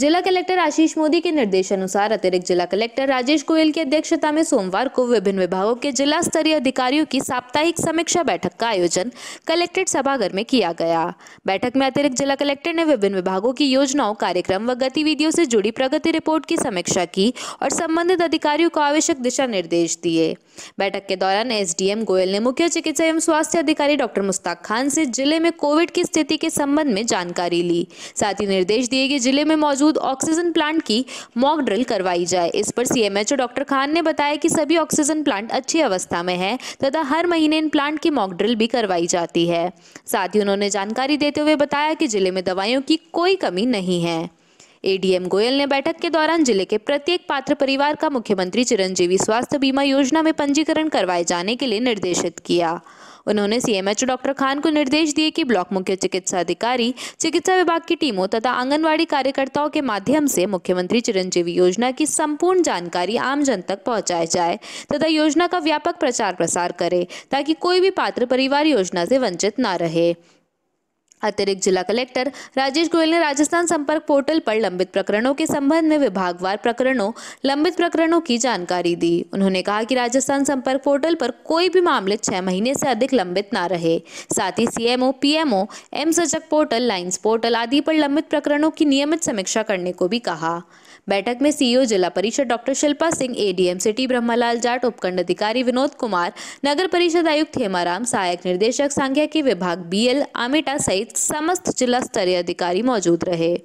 जिला कलेक्टर आशीष मोदी के निर्देशानुसार अतिरिक्त जिला कलेक्टर राजेश गोयल की अध्यक्षता में सोमवार को विभिन्न विभागों के जिला स्तरीय अधिकारियों की साप्ताहिक समीक्षा बैठक का आयोजन कलेक्ट्रेट सभागार में किया गया बैठक में अतिरिक्त जिला कलेक्टर ने विभिन्न विभागों की योजनाओं कार्यक्रम व गतिविधियों से जुड़ी प्रगति रिपोर्ट की समीक्षा की और संबंधित अधिकारियों को आवश्यक दिशा निर्देश दिए बैठक के दौरान एसडीएम गोयल ने मुख्य चिकित्सा एवं स्वास्थ्य अधिकारी डॉक्टर मुस्ताक खान से जिले में कोविड की स्थिति के संबंध में जानकारी ली साथ ही निर्देश दिए कि जिले में मौजूद ऑक्सीजन प्लांट की मॉक ड्रिल करवाई जाए इस पर सीएमएचओ डॉक्टर खान ने बताया कि सभी ऑक्सीजन प्लांट अच्छी अवस्था में है तथा हर महीने इन प्लांट की मॉक ड्रिल भी करवाई जाती है साथ ही उन्होंने जानकारी देते हुए बताया कि जिले में दवाइयों की कोई कमी नहीं है एडीएम गोयल ने बैठक के दौरान जिले के प्रत्येक पात्र परिवार का मुख्यमंत्री चिरंजीवी स्वास्थ्य बीमा योजना में पंजीकरण करवाए जाने के लिए निर्देशित किया उन्होंने सीएमएच डॉक्टर खान को निर्देश दिए कि ब्लॉक मुख्य चिकित्सा अधिकारी चिकित्सा विभाग की टीमों तथा आंगनवाड़ी कार्यकर्ताओं के माध्यम से मुख्यमंत्री चिरंजीवी योजना की संपूर्ण जानकारी आम जन तक पहुंचाई जाए तथा योजना का व्यापक प्रचार प्रसार करे ताकि कोई भी पात्र परिवार योजना से वंचित न रहे अतिरिक्त जिला कलेक्टर राजेश गोयल ने राजस्थान संपर्क पोर्टल पर लंबित प्रकरणों के संबंध में विभागवार प्रकरणों लंबित प्रकरणों की जानकारी दी उन्होंने कहा कि राजस्थान संपर्क पोर्टल पर कोई भी मामले छह महीने से अधिक लंबित ना रहे साथ ही CMO PMO M Sajag portal lines portal आदि पर लंबित प्रकरणों की नियमित समीक्षा करने को भी कहा बैठक में सीईओ e जिला परिषद doctor Shilpa Singh ADM city Brahmlal Jat उपखंड अधिकारी विनोद कुमार नगर परिषद आयुक्त हेमाराम सहायक निर्देशक के विभाग बीएल आमेटा सहित सहित समस्त जिला स्तरीय अधिकारी मौजूद रहे